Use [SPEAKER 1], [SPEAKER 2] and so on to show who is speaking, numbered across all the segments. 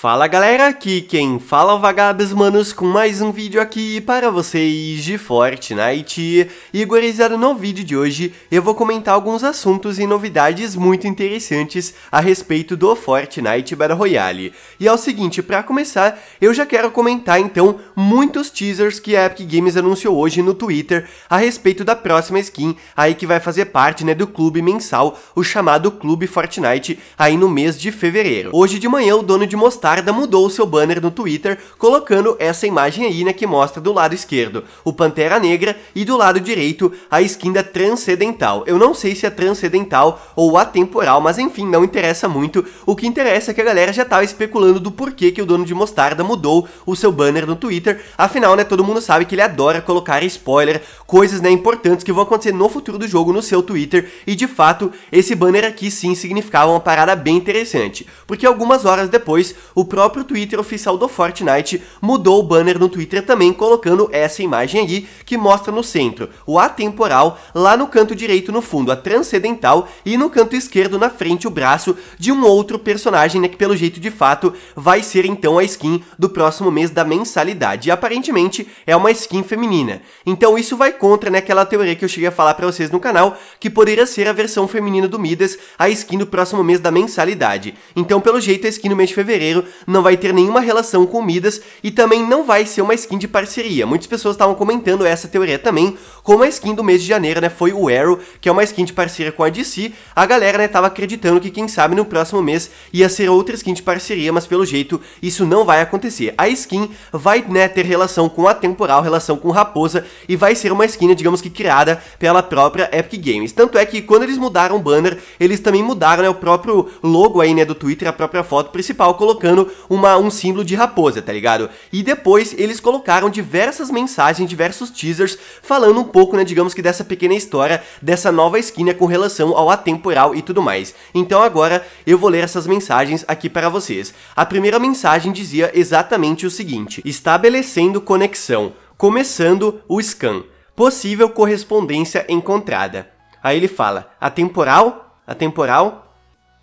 [SPEAKER 1] Fala galera, aqui quem fala é vagabes manos com mais um vídeo aqui para vocês de Fortnite e gurizada no vídeo de hoje eu vou comentar alguns assuntos e novidades muito interessantes a respeito do Fortnite Battle Royale e é o seguinte, para começar eu já quero comentar então muitos teasers que a Epic Games anunciou hoje no Twitter a respeito da próxima skin aí que vai fazer parte né, do clube mensal, o chamado Clube Fortnite aí no mês de fevereiro. Hoje de manhã o dono de Mostar Mudou mudou seu banner no Twitter, colocando essa imagem aí, né, que mostra do lado esquerdo o Pantera Negra e do lado direito a skin da Transcendental. Eu não sei se é transcendental ou atemporal, mas enfim, não interessa muito. O que interessa é que a galera já tava especulando do porquê que o dono de Mostarda mudou o seu banner no Twitter. Afinal, né, todo mundo sabe que ele adora colocar spoiler, coisas, né, importantes que vão acontecer no futuro do jogo no seu Twitter. E de fato, esse banner aqui sim significava uma parada bem interessante, porque algumas horas depois, o próprio Twitter oficial do Fortnite mudou o banner no Twitter também, colocando essa imagem aí, que mostra no centro o atemporal, lá no canto direito no fundo a transcendental e no canto esquerdo na frente o braço de um outro personagem, né, que pelo jeito de fato vai ser então a skin do próximo mês da mensalidade. E aparentemente é uma skin feminina. Então isso vai contra, né, aquela teoria que eu cheguei a falar para vocês no canal, que poderia ser a versão feminina do Midas, a skin do próximo mês da mensalidade. Então, pelo jeito, a skin no mês de fevereiro não vai ter nenhuma relação com Midas e também não vai ser uma skin de parceria. Muitas pessoas estavam comentando essa teoria também, como a skin do mês de janeiro, né, foi o Arrow, que é uma skin de parceria com a DC, a galera, né, tava acreditando que, quem sabe, no próximo mês ia ser outra skin de parceria, mas pelo jeito isso não vai acontecer. A skin vai, né, ter relação com a temporal, relação com Raposa, e vai ser uma skin, digamos que criada pela própria Epic Games. Tanto é que quando eles mudaram o banner, eles também mudaram, né, o próprio logo aí, né, do Twitter, a própria foto principal, colocando uma, um símbolo de raposa, tá ligado? E depois eles colocaram diversas mensagens, diversos teasers, falando um pouco, né, digamos que dessa pequena história, dessa nova esquina com relação ao atemporal e tudo mais. Então agora eu vou ler essas mensagens aqui para vocês. A primeira mensagem dizia exatamente o seguinte: estabelecendo conexão, começando o scan, possível correspondência encontrada. Aí ele fala: atemporal, atemporal,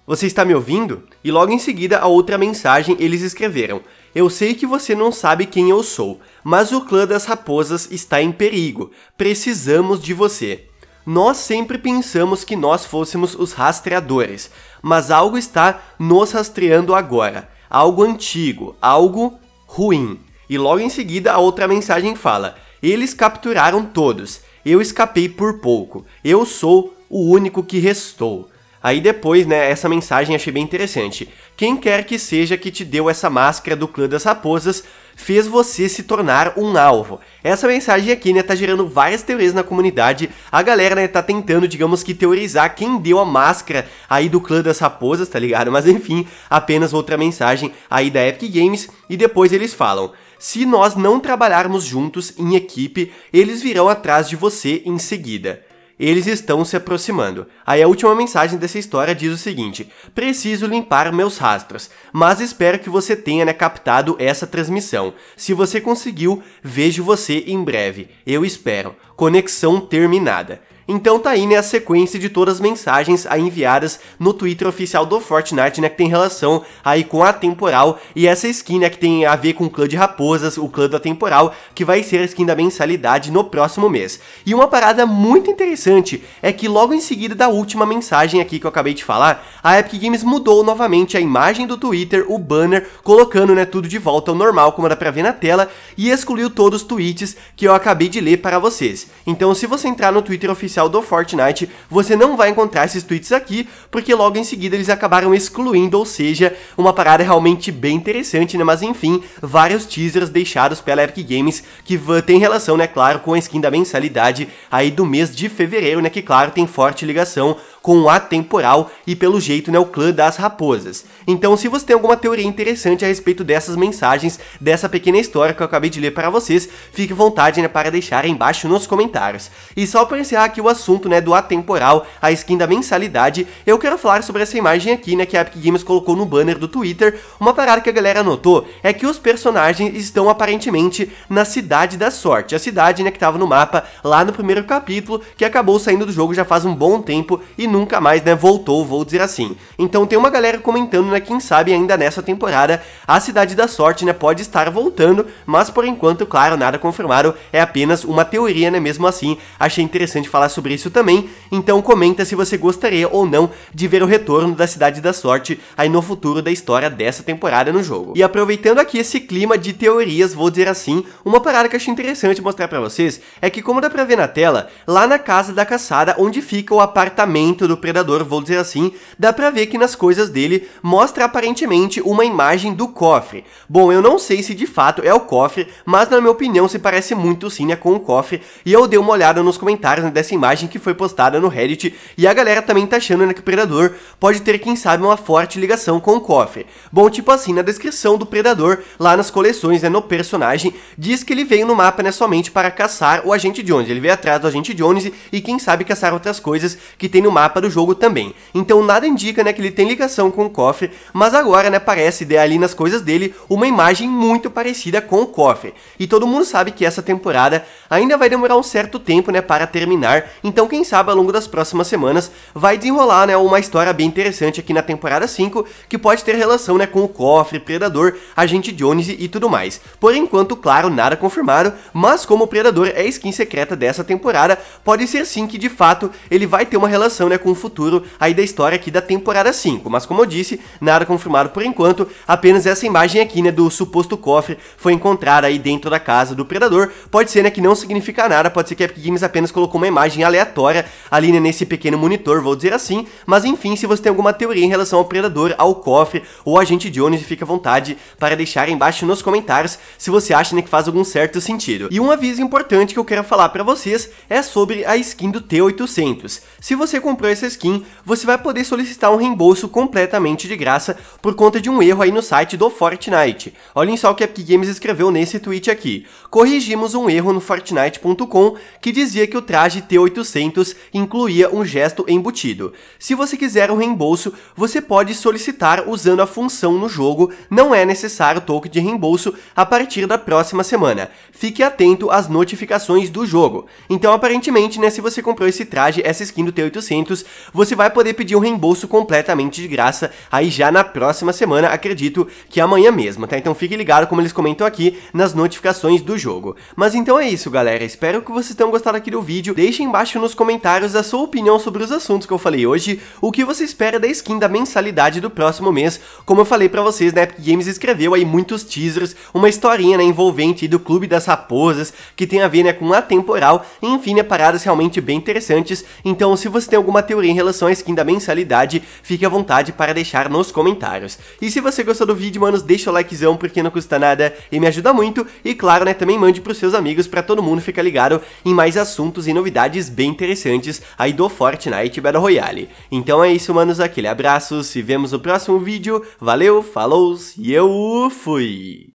[SPEAKER 1] você está me ouvindo? E logo em seguida, a outra mensagem eles escreveram: Eu sei que você não sabe quem eu sou, mas o clã das raposas está em perigo. Precisamos de você. Nós sempre pensamos que nós fôssemos os rastreadores, mas algo está nos rastreando agora. Algo antigo, algo ruim. E logo em seguida, a outra mensagem fala: Eles capturaram todos. Eu escapei por pouco. Eu sou o único que restou. Aí depois, né, essa mensagem achei bem interessante. Quem quer que seja que te deu essa máscara do clã das raposas fez você se tornar um alvo. Essa mensagem aqui, né, tá gerando várias teorias na comunidade. A galera, né, tá tentando, digamos que, teorizar quem deu a máscara aí do clã das raposas, tá ligado? Mas enfim, apenas outra mensagem aí da Epic Games. E depois eles falam. Se nós não trabalharmos juntos em equipe, eles virão atrás de você em seguida. Eles estão se aproximando. Aí a última mensagem dessa história diz o seguinte: Preciso limpar meus rastros, mas espero que você tenha né, captado essa transmissão. Se você conseguiu, vejo você em breve. Eu espero conexão terminada. Então tá aí né, a sequência de todas as mensagens aí enviadas no Twitter oficial do Fortnite, né, que tem relação aí com a temporal e essa skin, né, que tem a ver com o clã de raposas, o clã da temporal, que vai ser a skin da mensalidade no próximo mês. E uma parada muito interessante é que logo em seguida da última mensagem aqui que eu acabei de falar, a Epic Games mudou novamente a imagem do Twitter, o banner, colocando, né, tudo de volta ao normal, como dá pra ver na tela, e excluiu todos os tweets que eu acabei de ler para vocês. Então, se você entrar no Twitter oficial do Fortnite, você não vai encontrar esses tweets aqui, porque logo em seguida eles acabaram excluindo, ou seja, uma parada realmente bem interessante, né? Mas enfim, vários teasers deixados pela Epic Games que tem relação, né, claro, com a skin da mensalidade aí do mês de fevereiro, né, que claro, tem forte ligação com o atemporal e pelo jeito né, o clã das raposas. Então se você tem alguma teoria interessante a respeito dessas mensagens, dessa pequena história que eu acabei de ler para vocês, fique à vontade né, para deixar aí embaixo nos comentários. E só para encerrar aqui o assunto né, do atemporal, a skin da mensalidade, eu quero falar sobre essa imagem aqui né, que a Epic Games colocou no banner do Twitter, uma parada que a galera notou é que os personagens estão aparentemente na Cidade da Sorte, a cidade né, que estava no mapa lá no primeiro capítulo, que acabou saindo do jogo já faz um bom tempo e nunca mais, né, voltou, vou dizer assim. Então tem uma galera comentando, né, quem sabe ainda nessa temporada a Cidade da Sorte, né, pode estar voltando, mas por enquanto, claro, nada confirmado, é apenas uma teoria, né, mesmo assim. Achei interessante falar sobre isso também, então comenta se você gostaria ou não de ver o retorno da Cidade da Sorte aí no futuro da história dessa temporada no jogo. E aproveitando aqui esse clima de teorias, vou dizer assim, uma parada que achei interessante mostrar para vocês é que como dá pra ver na tela, lá na casa da caçada onde fica o apartamento do predador, vou dizer assim, dá pra ver que nas coisas dele mostra aparentemente uma imagem do cofre. Bom, eu não sei se de fato é o cofre, mas na minha opinião se parece muito sim né, com o cofre, e eu dei uma olhada nos comentários né, dessa imagem que foi postada no Reddit, e a galera também tá achando né, que o predador pode ter, quem sabe, uma forte ligação com o cofre. Bom, tipo assim, na descrição do predador, lá nas coleções, né, no personagem, diz que ele veio no mapa né, somente para caçar o agente Jones, ele veio atrás do agente Jones e quem sabe caçar outras coisas que tem no mapa capa do jogo também. Então nada indica né, que ele tem ligação com o cofre, mas agora né, parece de ali nas coisas dele uma imagem muito parecida com o cofre. E todo mundo sabe que essa temporada ainda vai demorar um certo tempo né, para terminar, então quem sabe ao longo das próximas semanas vai desenrolar né, uma história bem interessante aqui na temporada 5, que pode ter relação né, com o cofre, Predador, Agente Jones e tudo mais. Por enquanto, claro, nada confirmado, mas como o Predador é skin secreta dessa temporada, pode ser sim que de fato ele vai ter uma relação né, com o futuro aí da história aqui da temporada 5. Mas como eu disse, nada confirmado por enquanto, apenas essa imagem aqui, né, do suposto cofre foi encontrada aí dentro da casa do Predador. Pode ser, né, que não significa nada, pode ser que a Epic Games apenas colocou uma imagem aleatória ali, né, nesse pequeno monitor, vou dizer assim. Mas enfim, se você tem alguma teoria em relação ao Predador, ao cofre ou agente Jones, fica à vontade para deixar aí embaixo nos comentários se você acha, né, que faz algum certo sentido. E um aviso importante que eu quero falar para vocês é sobre a skin do T-800. Se você comprou comprou essa skin, você vai poder solicitar um reembolso completamente de graça por conta de um erro aí no site do Fortnite. Olhem só o que a Epic Games escreveu nesse tweet aqui. Corrigimos um erro no Fortnite.com que dizia que o traje T800 incluía um gesto embutido. Se você quiser um reembolso, você pode solicitar usando a função no jogo, não é necessário token de reembolso a partir da próxima semana. Fique atento às notificações do jogo. Então aparentemente, né, se você comprou esse traje, essa skin do T800, créditos, você vai poder pedir um reembolso completamente de graça aí já na próxima semana, acredito que amanhã mesmo, tá? Então fique ligado, como eles comentam aqui, nas notificações do jogo. Mas então é isso, galera. Espero que vocês tenham gostado aqui do vídeo. Deixem embaixo nos comentários a sua opinião sobre os assuntos que eu falei hoje, o que você espera da skin da mensalidade do próximo mês. Como eu falei pra vocês, na né, Epic Games escreveu aí muitos teasers, uma historinha né, envolvente do Clube das Raposas, que tem a ver né, com a temporal, enfim, né, paradas realmente bem interessantes. Então, se você tem alguma teoria em relação à skin da mensalidade, fique à vontade para deixar nos comentários. E se você gostou do vídeo, manos, deixa o likezão porque não custa nada e me ajuda muito. E claro, né, também mande pros seus amigos para todo mundo ficar ligado em mais assuntos e novidades bem interessantes aí do Fortnite Battle Royale. Então é isso, manos, aquele abraço, se vemos no próximo vídeo, valeu, falou e eu fui!